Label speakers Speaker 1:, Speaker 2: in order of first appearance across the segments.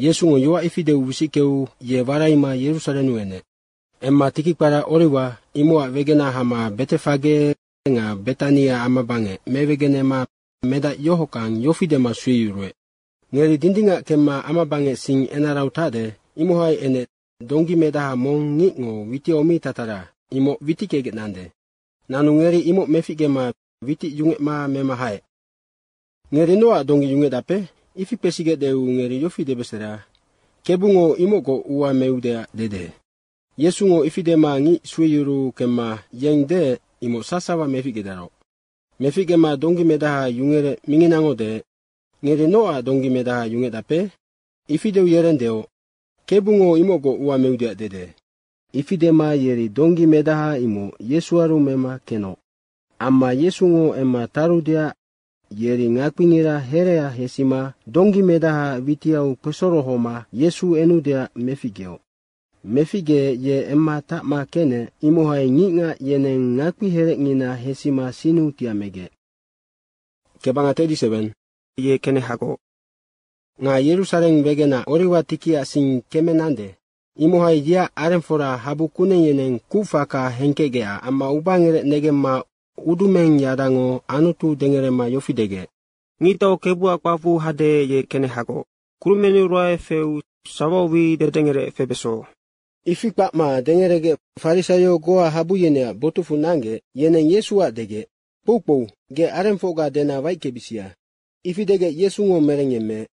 Speaker 1: イエスが弱いフィデウブシケウ、イエバライマイエルサレムエネ。エマティキから俺は、今はウェゲナハマ、ベテファゲがベタニアアマバゲ、メウェゲネマ、メダヨホカン、ヨフィデマシュイユレ。ネリディンディンガケマアマバゲシンエナラウタデ、今はエネ、ドンギメダハモンニゴ、ウィティオミタタラ、今、ウィティケゲナンデ。ナノネリ今メフィゲマ、ウィティユゲマメマハエ。ネリノアドンギユゲダペ、pesige de ungeri de besera kebungo imoko uwa meude dede yesungo de mangi suyuru kema yengde imo sasawa mefigedaro ma dongi medaha yungere minginango de ngere noa dongi medaha yunge dape ifide uyerendeo kebungo imoko uwa meude dede de ma yeri dongi medaha imo yesuaru mema keno ama yesungo ema tarudia yeri ŋakpiŋira hereya hesima dongi medaha vitiyau pösorohoma yesu enudeya mefigeo mefige ye emma ta'ma kene imohai nyi'ŋa yenen ŋakpi here'ŋina hesima sinu tiamege
Speaker 2: kebaŋa tediseben ye kene hako ŋa
Speaker 1: yerusalem begena oriwa tikiya sin kemenande imohai ya arenfora habu yenen kufa ka henkege'a amma ubaŋere negen ma udumeng yadango anutu
Speaker 2: dengerema yofidege ngita kebua kwafu hade ye kene hago kurumeni roe feu sabawi de dengere febeso
Speaker 1: ifika ma dengerege farisayo goa habu yene botufu nange yene yesuwa dege popo ge arenfoga dena waikebisia ifidege yesungo merenyeme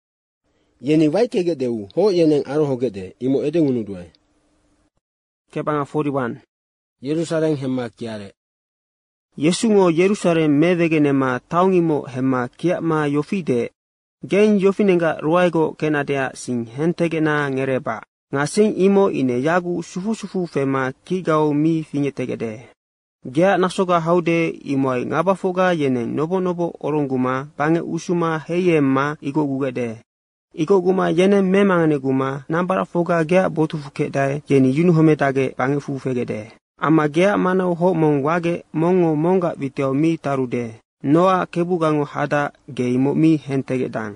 Speaker 1: yene waikege deu ho yenen arohogede imo
Speaker 2: 41
Speaker 1: yerusalem hemma
Speaker 2: 예수고 예루살렘 메베게네마 타옹이모 헤마 기아마 요피데 겐 요피넨가 로아이고 게나데아 신헨테게나 ঙ에레바 ngasin imo ine yagu sufu sufu fema kigao mi finyetegede gya nasoga haude imoi ngaba foga yene nobo nobo oronguma bange usuma heye ma igogugede igoguma yene memangane guma nambara foga yeni yunuhome tage bange amageya manau ho mongwage mongo monga viteo mi tarude noa kebugango hada geimo mi hentege dang